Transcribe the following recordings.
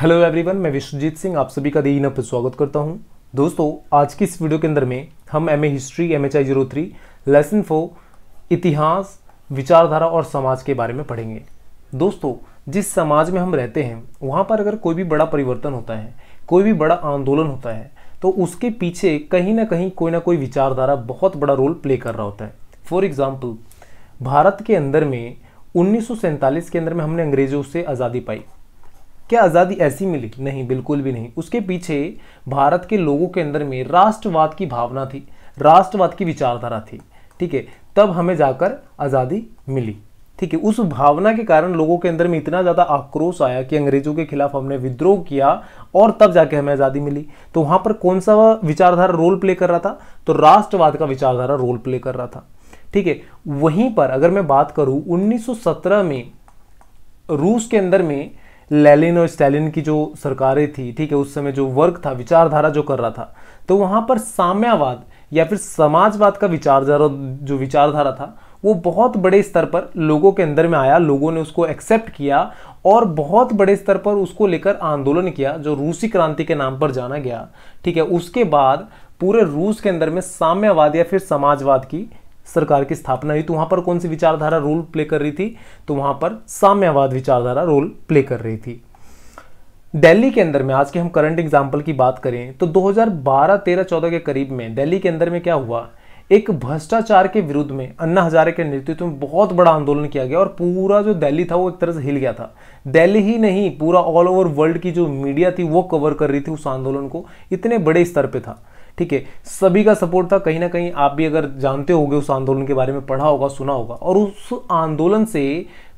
hello everyone मैं विश्वजीत सिंह आप सभी का दिन पर स्वागत करता हूं दोस्तों आज की इस वीडियो के अंदर में हम M A history M H I zero three lesson four इतिहास विचारधारा और समाज के बारे में पढ़ेंगे दोस्तों जिस समाज में हम रहते हैं वहाँ पर अगर कोई भी बड़ा परिवर्तन होता है कोई भी बड़ा आंदोलन होता है तो उसके पीछे कहीं ना कहीं कोई ना कोई विचारधारा बहुत बड़ा रोल प्ले कर रहा होता है फॉर एग्ज़ाम्पल भारत के अंदर में उन्नीस के अंदर में हमने अंग्रेज़ों से आज़ादी पाई क्या आज़ादी ऐसी मिली नहीं बिल्कुल भी नहीं उसके पीछे भारत के लोगों के अंदर में राष्ट्रवाद की भावना थी राष्ट्रवाद की विचारधारा थी ठीक है तब हमें जाकर आज़ादी मिली ठीक है उस भावना के कारण लोगों के अंदर में इतना ज़्यादा आक्रोश आया कि अंग्रेजों के खिलाफ हमने विद्रोह किया और तब जाके हमें आज़ादी मिली तो वहाँ पर कौन सा विचारधारा रोल प्ले कर रहा था तो राष्ट्रवाद का विचारधारा रोल प्ले कर रहा था ठीक है वहीं पर अगर मैं बात करूँ 1917 में रूस के अंदर में लेलिन और स्टालिन की जो सरकारें थी ठीक है उस समय जो वर्ग था विचारधारा जो कर रहा था तो वहाँ पर साम्यवाद या फिर समाजवाद का विचारधारा जो विचारधारा था वो बहुत बड़े स्तर पर लोगों के अंदर में आया लोगों ने उसको एक्सेप्ट किया और बहुत बड़े स्तर पर उसको लेकर आंदोलन किया जो रूसी क्रांति के नाम पर जाना गया ठीक है उसके बाद पूरे रूस के अंदर में साम्यवाद या फिर समाजवाद की सरकार की स्थापना हुई तो वहां पर कौन सी विचारधारा रोल प्ले कर रही थी तो वहां पर साम्यवाद विचारधारा रोल प्ले कर रही थी दिल्ली के अंदर में आज के हम करंट एग्जाम्पल की बात करें तो 2012 13 14 के करीब में दिल्ली के अंदर में क्या हुआ एक भ्रष्टाचार के विरुद्ध में अन्ना हजारे के नेतृत्व में बहुत बड़ा आंदोलन किया गया और पूरा जो दिल्ली था वो एक तरह से हिल गया था दिल्ली ही नहीं पूरा ऑल ओवर वर्ल्ड की जो मीडिया थी वो कवर कर रही थी उस आंदोलन को इतने बड़े स्तर पर था ठीक है सभी का सपोर्ट था कहीं ना कहीं आप भी अगर जानते होगे उस आंदोलन के बारे में पढ़ा होगा सुना होगा और उस आंदोलन से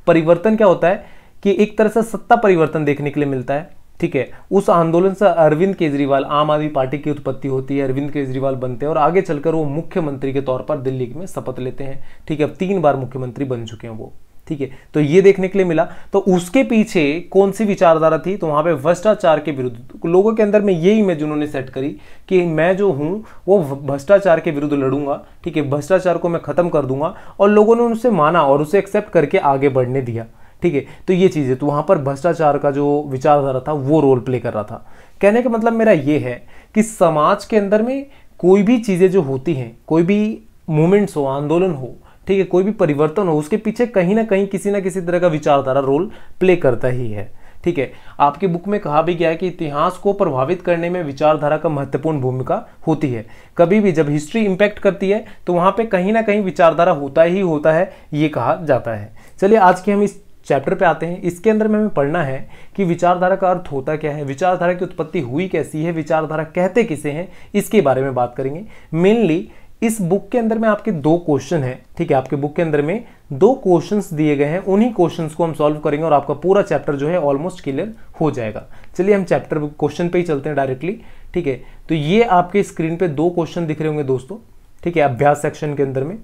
परिवर्तन क्या होता है कि एक तरह से सत्ता परिवर्तन देखने के लिए मिलता है ठीक है उस आंदोलन से अरविंद केजरीवाल आम आदमी पार्टी की उत्पत्ति होती है अरविंद केजरीवाल बनते हैं और आगे चलकर वो मुख्यमंत्री के तौर पर दिल्ली में शपथ लेते हैं ठीक है अब तीन बार मुख्यमंत्री बन चुके हैं वो ठीक है तो ये देखने के लिए मिला तो उसके पीछे कौन सी विचारधारा थी तो वहाँ पे भ्रष्टाचार के विरुद्ध लोगों के अंदर में ये इमेज उन्होंने सेट करी कि मैं जो हूँ वो भ्रष्टाचार के विरुद्ध लड़ूंगा ठीक है भ्रष्टाचार को मैं ख़त्म कर दूंगा और लोगों ने उनसे माना और उसे एक्सेप्ट करके आगे बढ़ने दिया ठीक है तो ये चीज़ है तो वहाँ पर भ्रष्टाचार का जो विचारधारा था वो रोल प्ले कर रहा था कहने का मतलब मेरा ये है कि समाज के अंदर में कोई भी चीज़ें जो होती हैं कोई भी मूवमेंट्स हो आंदोलन हो ठीक है कोई भी परिवर्तन हो उसके पीछे कहीं ना कहीं किसी ना किसी तरह का विचारधारा रोल प्ले करता ही है ठीक है आपकी बुक में कहा भी गया है कि इतिहास को प्रभावित करने में विचारधारा का महत्वपूर्ण भूमिका होती है कभी भी जब हिस्ट्री इम्पैक्ट करती है तो वहाँ पे कहीं ना कहीं विचारधारा होता ही होता है ये कहा जाता है चलिए आज के हम इस चैप्टर पे आते हैं इसके अंदर में हमें पढ़ना है कि विचारधारा का अर्थ होता क्या है विचारधारा की उत्पत्ति हुई कैसी है विचारधारा कहते किसे हैं इसके बारे में बात करेंगे मेनली इस बुक के अंदर में आपके दो क्वेश्चन है ठीक है आपके बुक के अंदर में दो क्वेश्चंस दिए गए हैं उन्हीं क्वेश्चंस को हम सॉल्व करेंगे और आपका पूरा चैप्टर जो है ऑलमोस्ट क्लियर हो जाएगा चलिए हम चैप्टर क्वेश्चन पे ही चलते हैं डायरेक्टली ठीक है तो ये आपके स्क्रीन पे दो क्वेश्चन दिख रहे होंगे दोस्तों ठीक है अभ्यास सेक्शन के अंदर में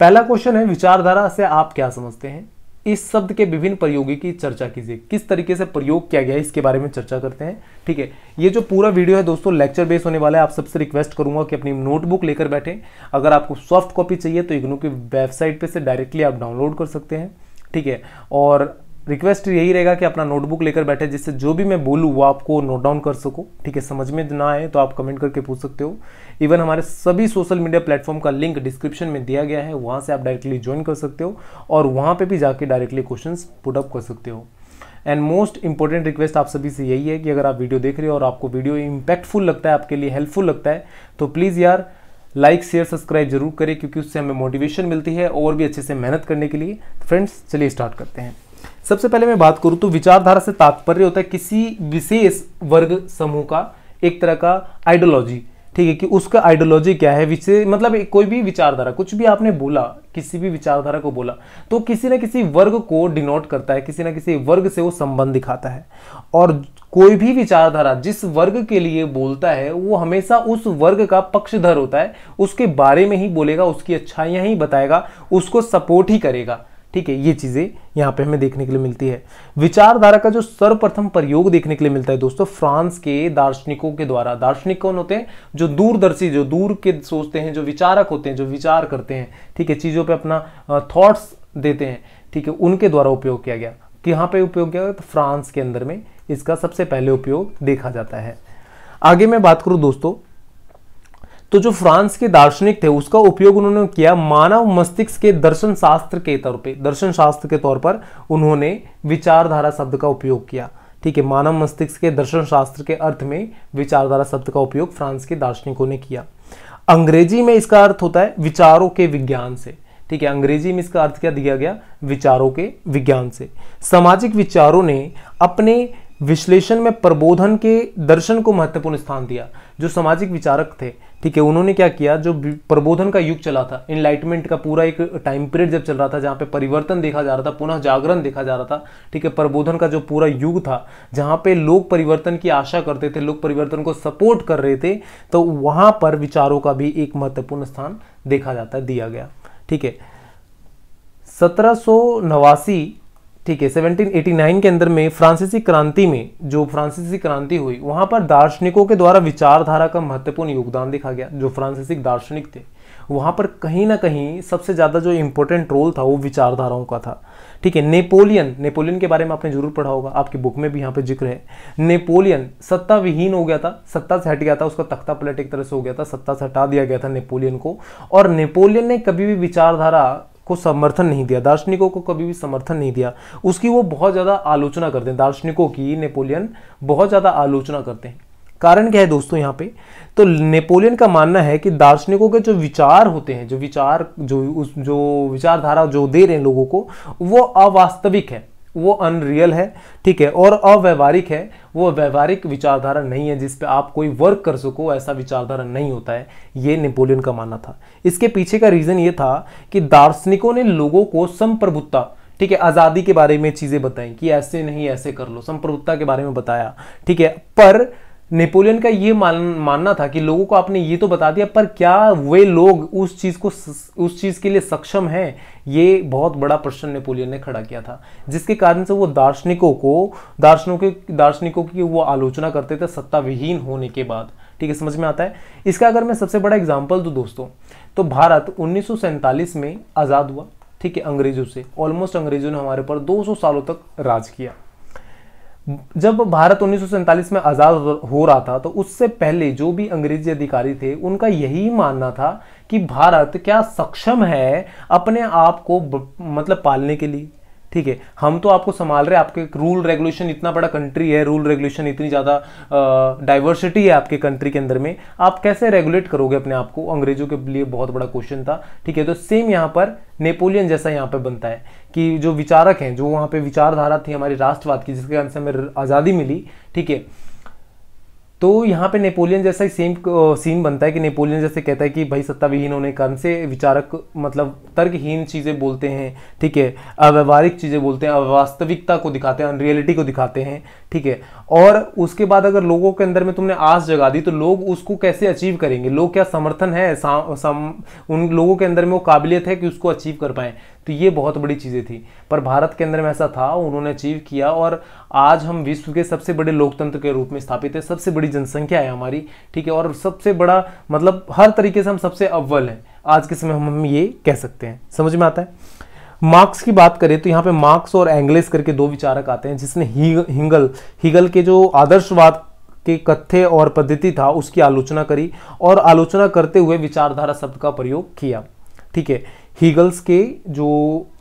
पहला क्वेश्चन है विचारधारा से आप क्या समझते हैं इस शब्द के विभिन्न प्रयोगों की चर्चा कीजिए किस तरीके से प्रयोग किया गया इसके बारे में चर्चा करते हैं ठीक है ये जो पूरा वीडियो है दोस्तों लेक्चर बेस होने वाला है आप सबसे रिक्वेस्ट करूंगा कि अपनी नोटबुक लेकर बैठे अगर आपको सॉफ्ट कॉपी चाहिए तो इग्नू की वेबसाइट पर से डायरेक्टली आप डाउनलोड कर सकते हैं ठीक है और रिक्वेस्ट तो यही रहेगा कि अपना नोटबुक लेकर बैठे जिससे जो भी मैं बोलूँ वो आपको नोट डाउन कर सको ठीक है समझ में ना आए तो आप कमेंट करके पूछ सकते हो इवन हमारे सभी सोशल मीडिया प्लेटफॉर्म का लिंक डिस्क्रिप्शन में दिया गया है वहाँ से आप डायरेक्टली ज्वाइन कर सकते हो और वहाँ पर भी जाके डायरेक्टली क्वेश्चन पुटअप कर सकते हो एंड मोस्ट इंपॉर्टेंट रिक्वेस्ट आप सभी से यही है कि अगर आप वीडियो देख रहे हो और आपको वीडियो इम्पैक्टफुल लगता है आपके लिए हेल्पफुल लगता है तो प्लीज़ यार लाइक शेयर सब्सक्राइब जरूर करें क्योंकि उससे हमें मोटिवेशन मिलती है और भी अच्छे से मेहनत करने के लिए फ्रेंड्स चलिए स्टार्ट करते हैं सबसे पहले मैं बात करूँ तो विचारधारा से तात्पर्य होता है किसी विशेष वर्ग समूह का एक तरह का आइडियोलॉजी ठीक है कि उसका आइडियोलॉजी क्या है विशेष मतलब कोई भी विचारधारा कुछ भी आपने बोला किसी भी विचारधारा को बोला तो किसी ना किसी वर्ग को डिनोट करता है किसी ना किसी वर्ग से वो संबंध दिखाता है और कोई भी विचारधारा जिस वर्ग के लिए बोलता है वो हमेशा उस वर्ग का पक्षधर होता है उसके बारे में ही बोलेगा उसकी अच्छाइयाँ ही बताएगा उसको सपोर्ट ही करेगा ठीक है ये चीज़ें यहाँ पे हमें देखने के लिए मिलती है विचारधारा का जो सर्वप्रथम प्रयोग देखने के लिए मिलता है दोस्तों फ्रांस के दार्शनिकों के द्वारा दार्शनिक कौन होते हैं जो दूरदर्शी जो दूर के सोचते हैं जो विचारक होते हैं जो विचार करते हैं ठीक है चीज़ों पर अपना थॉट्स देते हैं ठीक है उनके द्वारा उपयोग किया गया यहां यहाँ पे उपयोग किया गया तो फ्रांस के अंदर में इसका सबसे पहले उपयोग देखा जाता है आगे मैं बात करूं दोस्तों तो जो फ्रांस के दार्शनिक थे उसका उपयोग उन्होंने किया मानव मस्तिष्क के दर्शन शास्त्र के तौर पे दर्शन शास्त्र के तौर पर उन्होंने विचारधारा शब्द का उपयोग किया ठीक है मानव मस्तिष्क के दर्शन शास्त्र के अर्थ में विचारधारा शब्द का उपयोग फ्रांस के दार्शनिकों ने किया अंग्रेजी में इसका अर्थ होता है विचारों के विज्ञान से ठीक है अंग्रेजी में इसका अर्थ क्या दिया गया विचारों के विज्ञान से सामाजिक विचारों ने अपने विश्लेषण में प्रबोधन के दर्शन को महत्वपूर्ण स्थान दिया जो सामाजिक विचारक थे ठीक है उन्होंने क्या किया जो प्रबोधन का युग चला था इनलाइटमेंट का पूरा एक टाइम पीरियड जब चल रहा था जहाँ पे परिवर्तन देखा जा रहा था पुनः जागरण देखा जा रहा था ठीक है प्रबोधन का जो पूरा युग था जहाँ पे लोग परिवर्तन की आशा करते थे लोग परिवर्तन को सपोर्ट कर रहे थे तो वहाँ पर विचारों का भी एक महत्वपूर्ण स्थान देखा जाता दिया गया ठीक है सत्रह ठीक है 1789 के अंदर में फ्रांसीसी क्रांति में जो फ्रांसीसी क्रांति हुई वहां पर दार्शनिकों के द्वारा विचारधारा का महत्वपूर्ण योगदान देखा गया जो फ्रांसीसी दार्शनिक थे वहां पर कहीं ना कहीं सबसे ज़्यादा जो इंपॉर्टेंट रोल था वो विचारधाराओं का था ठीक है नेपोलियन नेपोलियन के बारे में आपने जरूर पढ़ा होगा आपकी बुक में भी यहाँ पे जिक्र है नेपोलियन सत्ता विहीन हो गया था सत्ता से हट गया था उसका तख्ता पलट एक तरह से हो गया था सत्ता से हटा दिया गया था नेपोलियन को और नेपोलियन ने कभी भी विचारधारा को समर्थन नहीं दिया दार्शनिकों को कभी भी समर्थन नहीं दिया उसकी वो बहुत ज़्यादा आलोचना करते हैं दार्शनिकों की नेपोलियन बहुत ज़्यादा आलोचना करते हैं कारण क्या है दोस्तों यहाँ पे तो नेपोलियन का मानना है कि दार्शनिकों के जो विचार होते हैं जो विचार जो उस जो विचारधारा जो दे रहे हैं लोगों को वो अवास्तविक है वो अनरियल है ठीक है और अव्यवहारिक है वो व्यवहारिक विचारधारा नहीं है जिस पे आप कोई वर्क कर सको ऐसा विचारधारा नहीं होता है ये नेपोलियन का मानना था इसके पीछे का रीज़न ये था कि दार्शनिकों ने लोगों को संप्रभुता ठीक है आज़ादी के बारे में चीज़ें बताई कि ऐसे नहीं ऐसे कर लो संप्रभुता के बारे में बताया ठीक है पर नेपोलियन का ये मान मानना था कि लोगों को आपने ये तो बता दिया पर क्या वे लोग उस चीज़ को उस चीज़ के लिए सक्षम हैं ये बहुत बड़ा प्रश्न नेपोलियन ने खड़ा किया था जिसके कारण से वो दार्शनिकों को दार्शनिकों के दार्शनिकों की वो आलोचना करते थे सत्ता विहीन होने के बाद ठीक है समझ में आता है इसका अगर मैं सबसे बड़ा एग्जाम्पल दूँ दोस्तों तो भारत उन्नीस में आज़ाद हुआ ठीक है अंग्रेज़ों से ऑलमोस्ट अंग्रेज़ों ने हमारे ऊपर दो सालों तक राज किया जब भारत उन्नीस में आज़ाद हो रहा था तो उससे पहले जो भी अंग्रेजी अधिकारी थे उनका यही मानना था कि भारत क्या सक्षम है अपने आप को मतलब पालने के लिए ठीक है हम तो आपको संभाल रहे हैं आपके रूल रेगुलेशन इतना बड़ा कंट्री है रूल रेगुलेशन इतनी ज़्यादा डाइवर्सिटी है आपके कंट्री के अंदर में आप कैसे रेगुलेट करोगे अपने आप को अंग्रेजों के लिए बहुत बड़ा क्वेश्चन था ठीक है तो सेम यहाँ पर नेपोलियन जैसा यहाँ पर बनता है कि जो विचारक हैं जो वहाँ पर विचारधारा थी हमारी राष्ट्रवाद की जिसके कारण से हमें आज़ादी मिली ठीक है तो यहाँ पे नेपोलियन जैसा ही सेम सीन बनता है कि नेपोलियन जैसे कहता है कि भाई सत्ता विहीन होने कारण से विचारक मतलब तर्कहीन चीज़ें बोलते हैं ठीक है अव्यवहारिक चीज़ें बोलते हैं अवास्तविकता को दिखाते हैं अनरियलिटी को दिखाते हैं ठीक है और उसके बाद अगर लोगों के अंदर में तुमने आस जगा दी तो लोग उसको कैसे अचीव करेंगे लोग क्या समर्थन है सा, सा, उन लोगों के अंदर में वो काबिलियत है कि उसको अचीव कर पाएँ तो ये बहुत बड़ी चीज़ें थी पर भारत के अंदर में ऐसा था उन्होंने अचीव किया और आज हम विश्व के सबसे बड़े लोकतंत्र के रूप में स्थापित है सबसे बड़ी जनसंख्या है हमारी ठीक है और सबसे बड़ा मतलब हर तरीके से हम सबसे अव्वल हैं आज के समय हम हम ये कह सकते हैं समझ में आता है मार्क्स की बात करें तो यहाँ पे मार्क्स और एंग्लेस करके दो विचारक आते हैं जिसने हिंगल हिंगल के जो आदर्शवाद के कथ्य और पद्धति था उसकी आलोचना करी और आलोचना करते हुए विचारधारा शब्द का प्रयोग किया ठीक है हीगल्स के जो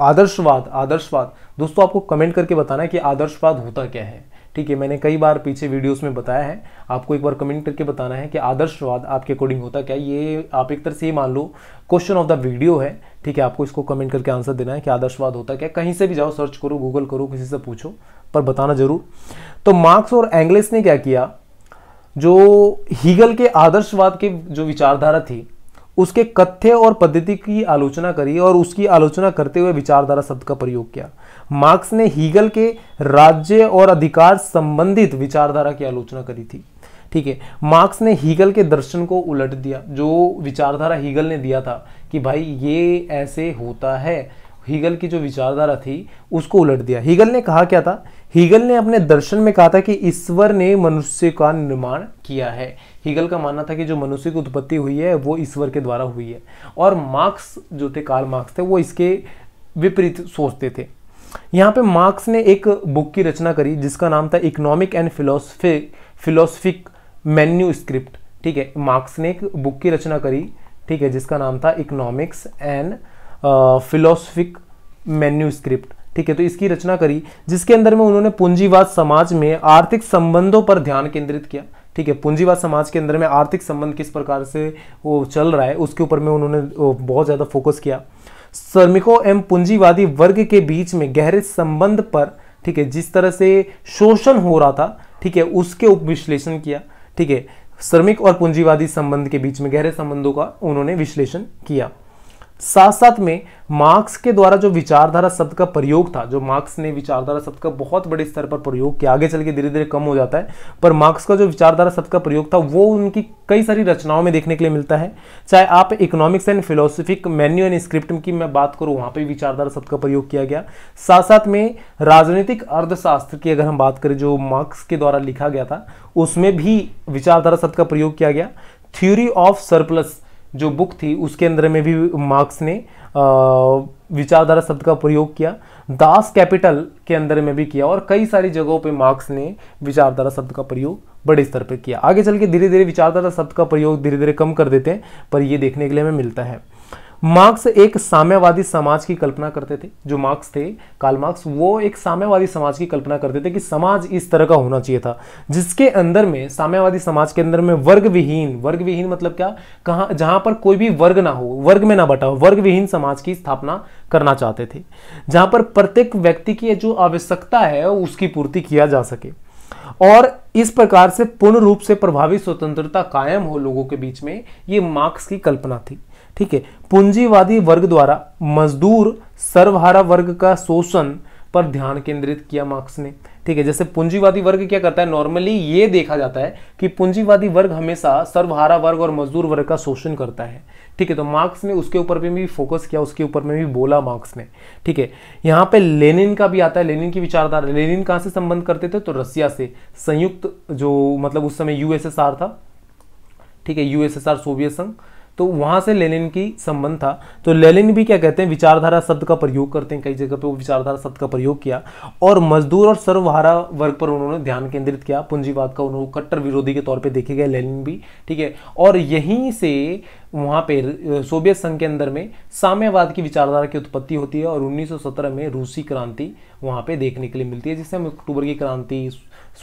आदर्शवाद आदर्शवाद दोस्तों आपको कमेंट करके बताना है कि आदर्शवाद होता क्या है ठीक है मैंने कई बार पीछे वीडियोस में बताया है आपको एक बार कमेंट करके बताना है कि आदर्शवाद आपके अकॉर्डिंग होता क्या ये आप एक तरह से ये मान लो क्वेश्चन ऑफ द वीडियो है ठीक है आपको इसको कमेंट करके आंसर देना है कि आदर्शवाद होता क्या कहीं से भी जाओ सर्च करो गूगल करो किसी से पूछो पर बताना जरूर तो मार्क्स और एंग्लिस ने क्या किया जो हीगल के आदर्शवाद के जो विचारधारा थी उसके कथ्य और पद्धति की आलोचना करी और उसकी आलोचना करते हुए विचारधारा शब्द का प्रयोग किया मार्क्स ने हीगल के राज्य और अधिकार संबंधित विचारधारा की आलोचना करी थी ठीक है मार्क्स ने हीगल के दर्शन को उलट दिया जो विचारधारा हीगल ने दिया था कि भाई ये ऐसे होता है हीगल की जो विचारधारा थी उसको उलट दिया हीगल ने कहा क्या था हीगल ने अपने दर्शन में कहा था कि ईश्वर ने मनुष्य का निर्माण किया है हीगल का मानना था कि जो मनुष्य की उत्पत्ति हुई है वो ईश्वर के द्वारा हुई है और मार्क्स जो थे कार्ल मार्क्स थे वो इसके विपरीत सोचते थे यहाँ पे मार्क्स ने एक बुक की रचना करी जिसका नाम था economic and philosophic philosophic manuscript ठीक है मार्क्स ने एक बुक की रचना करी ठीक है जिसका नाम था इकोनॉमिक्स एंड फिलोसफिक स्क्रिप्ट ठीक है तो इसकी रचना करी जिसके अंदर में उन्होंने पूंजीवाद समाज में आर्थिक संबंधों पर ध्यान केंद्रित किया ठीक है पूंजीवाद समाज के अंदर में आर्थिक संबंध किस प्रकार से वो चल रहा है उसके ऊपर में उन्होंने बहुत ज़्यादा फोकस किया श्रमिकों एवं पूंजीवादी वर्ग के बीच में गहरे संबंध पर ठीक है जिस तरह से शोषण हो रहा था ठीक है उसके उप विश्लेषण किया ठीक है श्रमिक और पूंजीवादी संबंध के बीच में गहरे संबंधों का उन्होंने विश्लेषण किया साथ साथ में मार्क्स के द्वारा जो विचारधारा शब्द का प्रयोग था जो मार्क्स ने विचारधारा शब्द का बहुत बड़े स्तर पर प्रयोग किया आगे चल के धीरे धीरे कम हो जाता है पर मार्क्स का जो विचारधारा शब्द का प्रयोग था वो उनकी कई सारी रचनाओं में देखने के लिए मिलता है चाहे आप economics and philosophic menu and script की मैं बात करूँ वहाँ पर विचारधारा शब्द का प्रयोग किया गया साथ साथ में राजनीतिक अर्थशास्त्र की अगर हम बात करें जो मार्क्स के द्वारा लिखा गया था उसमें भी विचारधारा शब्द का प्रयोग किया गया थ्योरी ऑफ सरप्लस जो बुक थी उसके अंदर में भी मार्क्स ने विचारधारा शब्द का प्रयोग किया दास कैपिटल के अंदर में भी किया और कई सारी जगहों पे मार्क्स ने विचारधारा शब्द का प्रयोग बड़े स्तर पर किया आगे चल के धीरे धीरे विचारधारा शब्द का प्रयोग धीरे धीरे कम कर देते हैं पर ये देखने के लिए हमें मिलता है मार्क्स एक साम्यवादी समाज की कल्पना करते थे जो मार्क्स थे काल मार्क्स वो एक साम्यवादी समाज की कल्पना करते थे कि समाज इस तरह का होना चाहिए था जिसके अंदर में साम्यवादी समाज के अंदर में वर्ग विहीन वर्ग विहीन मतलब क्या कहाँ जहाँ पर कोई भी वर्ग ना हो वर्ग में ना बटा हो वर्ग विहीन समाज की स्थापना करना चाहते थे जहाँ पर प्रत्येक व्यक्ति की जो आवश्यकता है उसकी पूर्ति किया जा सके और इस प्रकार से पूर्ण रूप से प्रभावी स्वतंत्रता कायम हो लोगों के बीच में ये मार्क्स की कल्पना थी ठीक है पूंजीवादी वर्ग द्वारा मजदूर सर्वहारा वर्ग का शोषण पर ध्यान केंद्रित किया मार्क्स ने ठीक है जैसे पूंजीवादी वर्ग क्या करता है नॉर्मली ये देखा जाता है कि पूंजीवादी वर्ग हमेशा सर्वहारा वर्ग और मजदूर वर्ग का शोषण करता है ठीक है तो मार्क्स ने उसके ऊपर में भी फोकस किया उसके ऊपर में भी बोला मार्क्स ने ठीक है यहाँ पे लेनिन का भी आता है लेनिन की विचारधारा लेनिन कहाँ से संबंध करते थे तो रसिया से संयुक्त जो मतलब उस समय यूएसएसआर था ठीक है यूएसएसआर सोवियत संघ तो वहाँ से लेनिन की संबंध था तो लेनिन भी क्या कहते हैं विचारधारा शब्द का प्रयोग करते हैं कई जगह पे वो विचारधारा शब्द का प्रयोग किया और मजदूर और सर्वहारा वर्ग पर उन्होंने ध्यान केंद्रित किया पूंजीवाद का उन्होंने कट्टर विरोधी के तौर पर देखे गए लेनिन भी ठीक है और यहीं से वहाँ पे सोवियत संघ के अंदर में साम्यवाद की विचारधारा की उत्पत्ति होती है और 1917 में रूसी क्रांति वहाँ पे देखने के लिए मिलती है जिसे हम अक्टूबर की क्रांति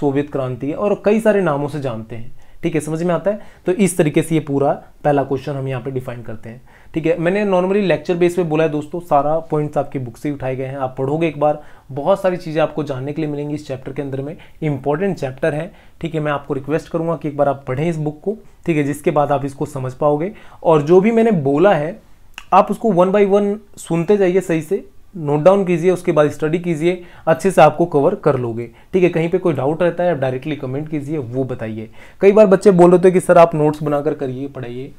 सोवियत क्रांति और कई सारे नामों से जानते हैं ठीक है समझ में आता है तो इस तरीके से ये पूरा पहला क्वेश्चन हम यहाँ पे डिफाइन करते हैं ठीक है मैंने नॉर्मली लेक्चर बेस पे बोला है दोस्तों सारा पॉइंट्स आपकी बुक से उठाए गए हैं आप पढ़ोगे एक बार बहुत सारी चीज़ें आपको जानने के लिए मिलेंगी इस चैप्टर के अंदर में इंपॉर्टेंट चैप्टर है ठीक है मैं आपको रिक्वेस्ट करूँगा कि एक बार आप पढ़ें इस बुक को ठीक है जिसके बाद आप इसको समझ पाओगे और जो भी मैंने बोला है आप उसको वन बाई वन सुनते जाइए सही से नोट डाउन कीजिए उसके बाद स्टडी कीजिए अच्छे से आपको कवर कर लोगे ठीक है कहीं पे कोई डाउट रहता है आप डायरेक्टली कमेंट कीजिए वो बताइए कई बार बच्चे बोल रहे थे कि सर आप नोट्स बनाकर करिए पढ़ाइए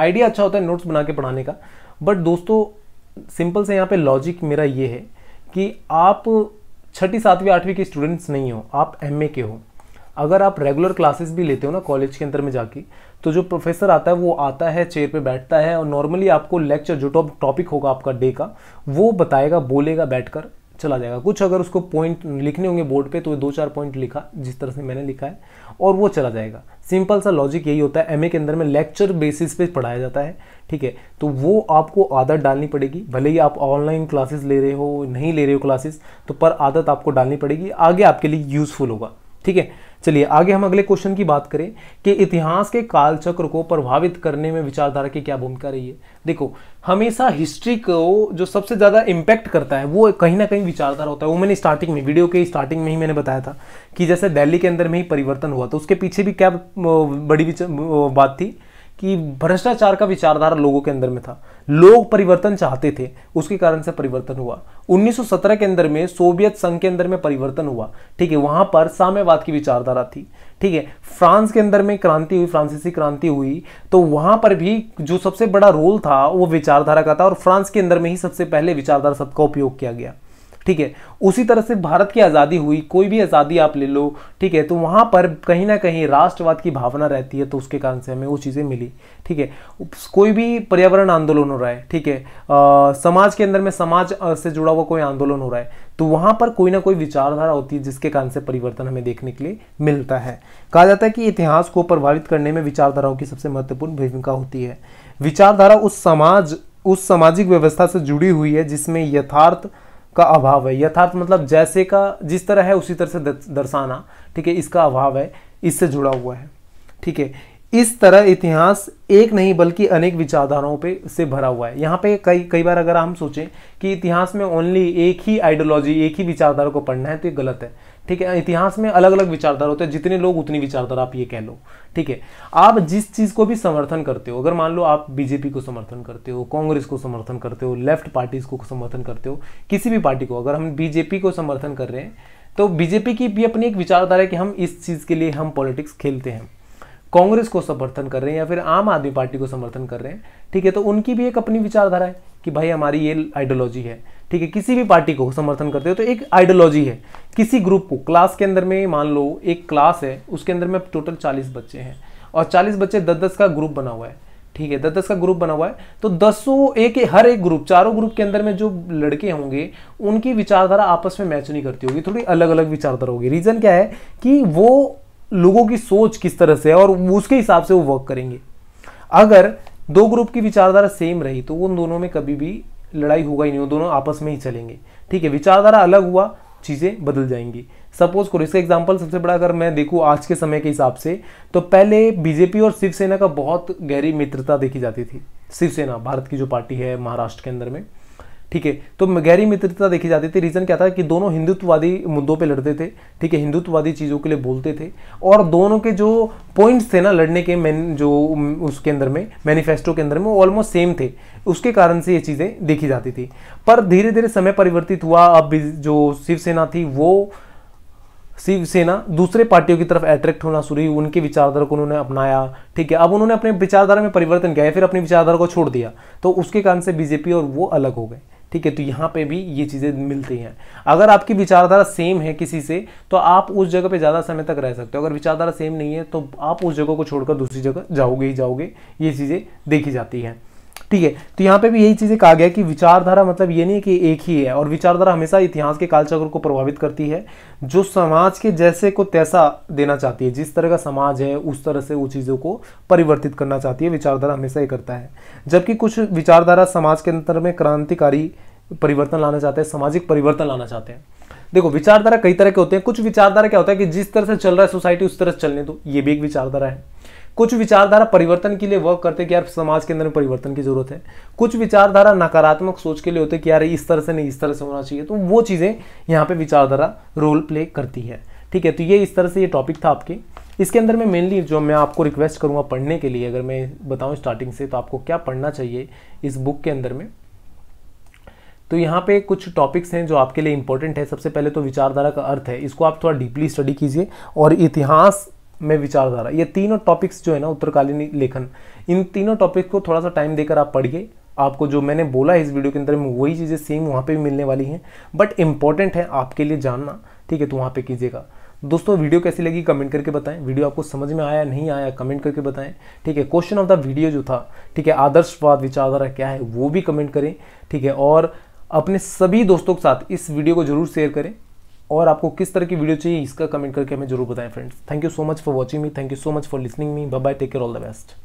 आइडिया अच्छा होता है नोट्स बना के पढ़ाने का बट दोस्तों सिंपल से यहाँ पे लॉजिक मेरा ये है कि आप छठी सातवीं आठवीं के स्टूडेंट्स नहीं हो आप एम के हो अगर आप रेगुलर क्लासेस भी लेते हो ना कॉलेज के अंदर में जाके तो जो प्रोफेसर आता है वो आता है चेयर पे बैठता है और नॉर्मली आपको लेक्चर जो टॉप टॉपिक होगा आपका डे का वो बताएगा बोलेगा बैठकर चला जाएगा कुछ अगर उसको पॉइंट लिखने होंगे बोर्ड पे तो दो चार पॉइंट लिखा जिस तरह से मैंने लिखा है और वो चला जाएगा सिंपल सा लॉजिक यही होता है एमए के अंदर में लेक्चर बेसिस पे पढ़ाया जाता है ठीक है तो वो आपको आदत डालनी पड़ेगी भले ही आप ऑनलाइन क्लासेस ले रहे हो नहीं ले रहे हो क्लासेस तो पर आदत आपको डालनी पड़ेगी आगे आपके लिए यूज़फुल होगा ठीक है चलिए आगे हम अगले क्वेश्चन की बात करें कि इतिहास के कालचक्र को प्रभावित करने में विचारधारा की क्या भूमिका रही है देखो हमेशा हिस्ट्री को जो सबसे ज़्यादा इम्पैक्ट करता है वो कहीं ना कहीं विचारधारा होता है वो मैंने स्टार्टिंग में वीडियो के स्टार्टिंग में ही मैंने बताया था कि जैसे दिल्ली के अंदर में ही परिवर्तन हुआ तो उसके पीछे भी क्या बड़ी बात थी कि भ्रष्टाचार का विचारधारा लोगों के अंदर में था लोग परिवर्तन चाहते थे उसके कारण से परिवर्तन हुआ 1917 के अंदर में सोवियत संघ के अंदर में परिवर्तन हुआ ठीक है वहां पर साम्यवाद की विचारधारा थी ठीक है फ्रांस के अंदर में क्रांति हुई फ्रांसीसी क्रांति हुई तो वहां पर भी जो सबसे बड़ा रोल था वो विचारधारा का था और फ्रांस के अंदर में ही सबसे पहले विचारधारा शब्द का उपयोग किया गया ठीक है उसी तरह से भारत की आज़ादी हुई कोई भी आज़ादी आप ले लो ठीक है तो वहाँ पर कहीं ना कहीं राष्ट्रवाद की भावना रहती है तो उसके कारण से हमें वो चीज़ें मिली ठीक है कोई भी पर्यावरण आंदोलन हो रहा है ठीक है समाज के अंदर में समाज से जुड़ा हुआ कोई आंदोलन हो रहा है तो वहाँ पर कोई ना कोई विचारधारा होती है जिसके कारण से परिवर्तन हमें देखने के लिए मिलता है कहा जाता है कि इतिहास को प्रभावित करने में विचारधाराओं की सबसे महत्वपूर्ण भूमिका होती है विचारधारा उस समाज उस सामाजिक व्यवस्था से जुड़ी हुई है जिसमें यथार्थ का अभाव है यथार्थ मतलब जैसे का जिस तरह है उसी तरह से दर्शाना ठीक है इसका अभाव है इससे जुड़ा हुआ है ठीक है इस तरह इतिहास एक नहीं बल्कि अनेक विचारधाराओं पे से भरा हुआ है यहाँ पे कई कई बार अगर हम सोचें कि इतिहास में ओनली एक ही आइडियोलॉजी एक ही विचारधारा को पढ़ना है तो ये गलत है ठीक है इतिहास में अलग अलग विचारधारा होते हैं जितने लोग उतनी विचारधारा आप ये कह लो ठीक है आप जिस चीज़ को भी समर्थन करते हो अगर मान लो आप बीजेपी को समर्थन करते हो कांग्रेस को समर्थन करते हो लेफ्ट पार्टीज को समर्थन करते हो किसी भी पार्टी को अगर हम बीजेपी को समर्थन कर रहे हैं तो बीजेपी की भी अपनी एक विचारधारा है कि हम इस चीज़ के लिए हम पॉलिटिक्स खेलते हैं कांग्रेस को समर्थन कर रहे हैं या फिर आम आदमी पार्टी को समर्थन कर रहे हैं ठीक है तो उनकी भी एक अपनी विचारधारा है कि भाई हमारी ये आइडियोलॉजी है ठीक है किसी भी पार्टी को समर्थन करते हो तो एक आइडियोलॉजी है किसी ग्रुप को क्लास के अंदर में मान लो एक क्लास है उसके अंदर में टोटल चालीस बच्चे हैं और चालीस बच्चे दस दस का ग्रुप बना हुआ है ठीक है दस दस का ग्रुप बना हुआ है तो दसों एक हर एक ग्रुप चारों ग्रुप के अंदर में जो लड़के होंगे उनकी विचारधारा आपस में मैच नहीं करती होगी थोड़ी अलग अलग विचारधारा होगी रीज़न क्या है कि वो लोगों की सोच किस तरह से है और उसके हिसाब से वो वर्क करेंगे अगर दो ग्रुप की विचारधारा सेम रही तो उन दोनों में कभी भी लड़ाई होगा ही नहीं दोनों आपस में ही चलेंगे ठीक है विचारधारा अलग हुआ चीज़ें बदल जाएंगी सपोज करो इसका एग्जाम्पल सबसे बड़ा अगर मैं देखूँ आज के समय के हिसाब से तो पहले बीजेपी और शिवसेना का बहुत गहरी मित्रता देखी जाती थी शिवसेना भारत की जो पार्टी है महाराष्ट्र के अंदर में ठीक है तो गहरी मित्रता देखी जाती थी रीज़न क्या था कि दोनों हिंदुत्ववादी मुद्दों पे लड़ते थे ठीक है हिंदुत्ववादी चीज़ों के लिए बोलते थे और दोनों के जो पॉइंट्स थे ना लड़ने के मैन जो उसके अंदर में मैनिफेस्टो के अंदर में वो ऑलमोस्ट सेम थे उसके कारण से ये चीज़ें देखी जाती थी पर धीरे धीरे समय परिवर्तित हुआ अब जो शिवसेना थी वो शिवसेना दूसरे पार्टियों की तरफ अट्रैक्ट होना शुरू हुई उनके विचारधारा को उन्होंने अपनाया ठीक है अब उन्होंने अपने विचारधारा में परिवर्तन किया फिर अपनी विचारधारा को छोड़ दिया तो उसके कारण से बीजेपी और वो अलग हो गए ठीक है तो यहाँ पे भी ये चीज़ें मिलती हैं अगर आपकी विचारधारा सेम है किसी से तो आप उस जगह पे ज़्यादा समय तक रह सकते हो अगर विचारधारा सेम नहीं है तो आप उस जगह को छोड़कर दूसरी जगह जाओगे ही जाओगे ये चीज़ें देखी जाती हैं ठीक है तो यहाँ पे भी यही चीज़ें कहा गया कि विचारधारा मतलब ये नहीं कि एक ही है और विचारधारा हमेशा इतिहास के कालचक्र को प्रभावित करती है जो समाज के जैसे को तैसा देना चाहती है जिस तरह का समाज है उस तरह से वो चीज़ों को परिवर्तित करना चाहती है विचारधारा हमेशा ये करता है जबकि कुछ विचारधारा समाज के अंतर में क्रांतिकारी परिवर्तन लाना चाहते हैं सामाजिक परिवर्तन लाना चाहते हैं देखो विचारधारा कई तरह के होते हैं कुछ विचारधारा क्या होता है कि जिस तरह से चल रहा है सोसाइटी उस तरह से चलने दो ये भी एक विचारधारा है कुछ विचारधारा परिवर्तन के लिए वर्क करते हैं कि यार समाज के अंदर परिवर्तन की जरूरत है कुछ विचारधारा नकारात्मक सोच के लिए होते हैं कि यार इस तरह से नहीं इस तरह से होना चाहिए तो वो चीज़ें यहाँ पे विचारधारा रोल प्ले करती है ठीक है तो ये इस तरह से ये टॉपिक था आपके इसके अंदर मैं मेनली जो मैं आपको रिक्वेस्ट करूँगा पढ़ने के लिए अगर मैं बताऊँ स्टार्टिंग से तो आपको क्या पढ़ना चाहिए इस बुक के अंदर में तो यहाँ पे कुछ टॉपिक्स हैं जो आपके लिए इंपॉर्टेंट है सबसे पहले तो विचारधारा का अर्थ है इसको आप थोड़ा डीपली स्टडी कीजिए और इतिहास में विचारधारा ये तीनों टॉपिक्स जो है ना उत्तरकालीन लेखन इन तीनों टॉपिक्स को थोड़ा सा टाइम देकर आप पढ़िए आपको जो मैंने बोला इस वीडियो के अंदर में वही चीज़ें सेम वहाँ पे भी मिलने वाली हैं बट इंपॉर्टेंट है आपके लिए जानना ठीक है तो वहाँ पे कीजिएगा दोस्तों वीडियो कैसी लगी कमेंट करके बताएं वीडियो आपको समझ में आया नहीं आया कमेंट करके बताएं ठीक है क्वेश्चन ऑफ द वीडियो जो था ठीक है आदर्शवाद विचारधारा क्या है वो भी कमेंट करें ठीक है और अपने सभी दोस्तों के साथ इस वीडियो को जरूर शेयर करें और आपको किस तरह की वीडियो चाहिए इसका कमेंट करके हमें जरूर बताएं friends thank you so much for watching me thank you so much for listening me bye take care all the best